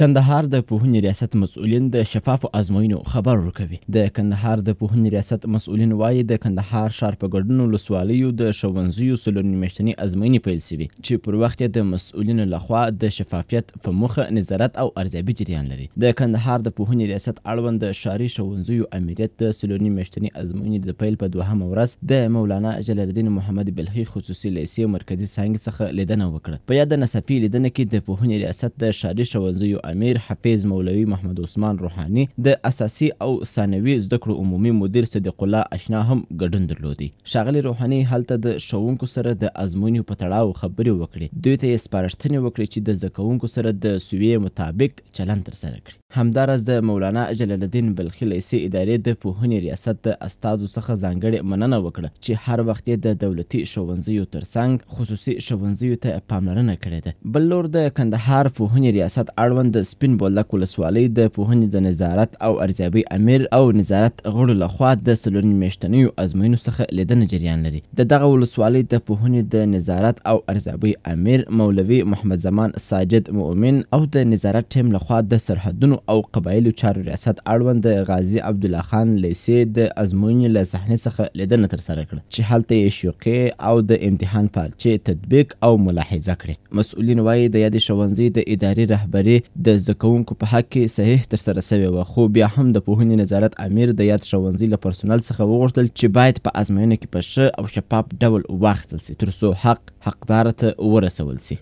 کندهار د پوهنې ریاست مسؤلین د شفافو ازموینو خبر ورکوي د کندهار د پوهنې ریاست مسؤلین وایي د کندهار ښار په ګډون ولسوالیو د ښوونځیو څلور میاشتنۍ ازموینې پیل سوي چې پر وخت د مسؤلینو لخوا د شفافیت په موخه نظارت او ارزیابي جریان لري د کندهار د پوهنې ریاست اړوند د ښاري ښوونځیو امریت د څلور میاشتنۍ ازموینې د پیل په دوهمه ورځ د مولانا جلال الدین محمد بلخي خصوصي لیسې مرکزي څانګې څخه لیدنه وکړه په یاده نصفي لیدنه کې د پوهنې ریاست د ښاري ښوونځیو امیر حفیظ مولوي محمد عثمان روحاني د اساسي او ثانوي زده کړو عمومي مدیر صدیق الله اشنا هم ګډون درلودي ښاغلي روحاني هلته د ښوونکو سره د ازمونې په تړاو خبرې وکړې دوی ته یې سپارښتنې وکړې چې د زده کوونکو سره د سویې مطابق چلند ترسره کړي همداراز د مولانا جلال الدین بلخي لیسې ادارې د پوهنې ریاست د استادو څخه ځانګړې مننه وکړه چې هر وخت یې د دولتي ښوونځیو ترڅنګ خصوصي ښوونځیو ته پاملرنه کړې ده بل لور د کندهار پوهنې ریاست اړوند د سپین بولک ولسوالۍ د پوهنې د نظارت او ارزیابۍ امیر او نظارت غړو لخوا د څلورنیم میاشتنیو ازموینو څخه لیدنه جریان لري د دغه ولسوالۍ د پوهنې د نظارت او ارزیابۍ امیر مولوي محمد زمان ساجد مؤمن او د نظارت ټیم لخوا د سرحدونو او قبایلو چارو ریاست اړوند د غازي عبدالله خان لیسې د ازموینې له صحنې څخه لیدنه ترسره کړه چې هلته یې شوقې او د امتحان پالچې تطبیق او ملاحظه کړې مسؤلین وایي د یادې ښوونځي د ادارې رهبري د زده کوونکو په حق کې صحیح ترسره سوې وه خو بیا هم د پوهنې نظارت امیر د یاد ښوونځي له پرسونل څخه وغوښتل چې باید په ازموینه کې په ښه او شفاف ډول واخیستل سي ترڅو حق حقدار ته ورسول سي